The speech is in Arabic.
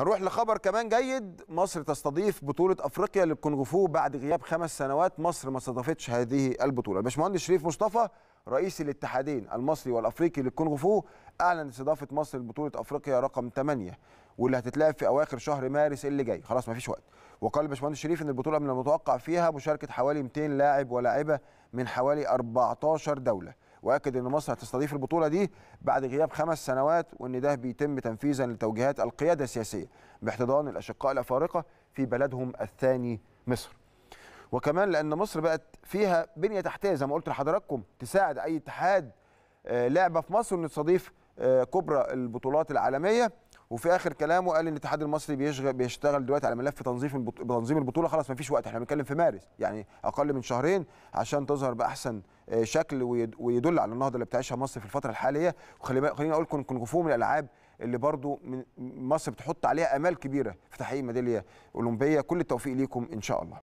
هنروح لخبر كمان جيد مصر تستضيف بطولة أفريقيا للكونغ فو بعد غياب خمس سنوات مصر ما استضافتش هذه البطولة الباشمهندس شريف مصطفى رئيس الاتحادين المصري والأفريقي للكونغ فو أعلن استضافة مصر لبطولة أفريقيا رقم 8 واللي هتتلعب في أواخر شهر مارس اللي جاي خلاص ما فيش وقت وقال الباشمهندس شريف أن البطولة من المتوقع فيها مشاركة حوالي 200 لاعب ولاعبة من حوالي 14 دولة واكد ان مصر هتستضيف البطوله دي بعد غياب خمس سنوات وان ده بيتم تنفيذا لتوجيهات القياده السياسيه باحتضان الاشقاء الافارقه في بلدهم الثاني مصر. وكمان لان مصر بقت فيها بنيه تحتيه زي ما قلت لحضراتكم تساعد اي اتحاد آه، لعبه في مصر انه تستضيف آه، كبرى البطولات العالميه وفي اخر كلامه قال ان الاتحاد المصري بيشغل بيشتغل دلوقتي على ملف تنظيم تنظيم البطوله خلاص ما فيش وقت احنا بنتكلم في مارس يعني اقل من شهرين عشان تظهر باحسن آه، شكل ويدل على النهضه اللي بتعيشها مصر في الفتره الحاليه وخليني اقول لكم كونغ من الالعاب اللي برضو من مصر بتحط عليها امال كبيره في تحقيق ميداليه اولمبيه كل التوفيق ليكم ان شاء الله